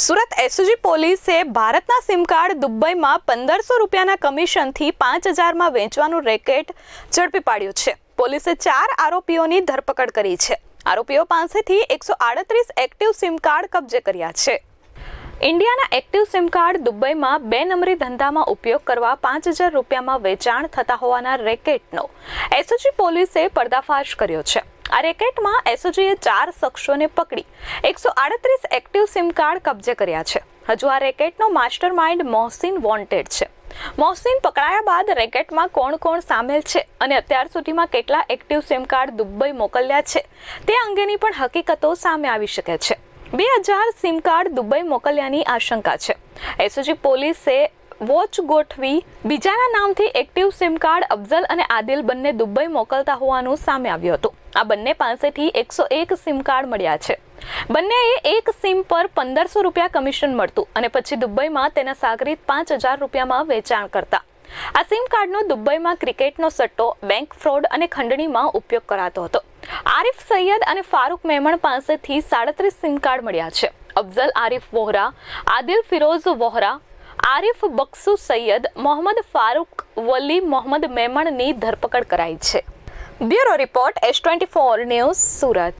Surat SG પોલીસે ભારતના sim card દુબઈમાં પંદરસો રૂપિયાના કમિશનથી પાંચ હજારમાં વેચવાનું રેકેટ ઝડપી પાડ્યું છે પોલીસે ચાર આરોપીઓની ધરપકડ કરી છે આરોપીઓ પાસેથી એકસો આડત્રીસ એક્ટિવ સિમ કાર્ડ કબજે કર્યા છે ઇન્ડિયાના એક્ટિવ સિમ કાર્ડ દુબઈમાં બે નંબરી ધંધામાં ઉપયોગ કરવા પાંચ હજાર રૂપિયામાં વેચાણ થતા હોવાના રેકેટનો એસઓજી પોલીસે પર્દાફાશ કર્યો છે આ રેકેટમાં એસઓજીએ ચાર શખ્સોને પકડી એકસો આડત્રીસ એક્ટિવ સિમ કાર્ડ કબજે કર્યા છે હજુ આ રેકેટનો માસ્ટર માઇન્ડ મોહસિન વોન્ટેડ છે મોહસિન પકડાયા બાદ રેકેટમાં કોણ કોણ સામેલ છે અને અત્યાર સુધીમાં કેટલા એક્ટિવ સિમ કાર્ડ દુબઈ મોકલ્યા છે તે અંગેની પણ હકીકતો સામે આવી શકે છે બે હજાર સિમ કાર્ડ દુબઈ મોકલ્યાની આશંકા છે એસઓજી પોલીસે વોચ ગોઠવી બીજાના નામથી એક્ટિવ સિમ કાર્ડ અફઝલ અને આદિલ બંને દુબઈ મોકલતા હોવાનું સામે આવ્યું હતું આ બંને પાસેથી એકસો એક સિમ કાર્ડ મળ્યા છે બંનેએ એક સિમ પર પંદરસો રૂપિયા કમિશન મળતું અને પછી દુબઈમાં તેના સાગરીત પાંચ હજાર રૂપિયામાં વેચાણ કરતા આ સિમ કાર્ડનો દુબઈમાં ક્રિકેટનો સટ્ટો બેંક ફ્રોડ અને ખંડણીમાં ઉપયોગ કરાતો હતો આરિફ સૈયદ અને ફારૂક મેમણ પાસેથી સાડત્રીસ સિમ કાર્ડ મળ્યા છે અફઝલ આરિફ વોહરા આદિલ ફિરોઝ વોહરા આરિફ બક્સુ સૈયદ મોહમ્મદ ફારૂક વલી મોહમ્મદ મેમણની ધરપકડ કરાઈ છે bureau report S twenty four news Surat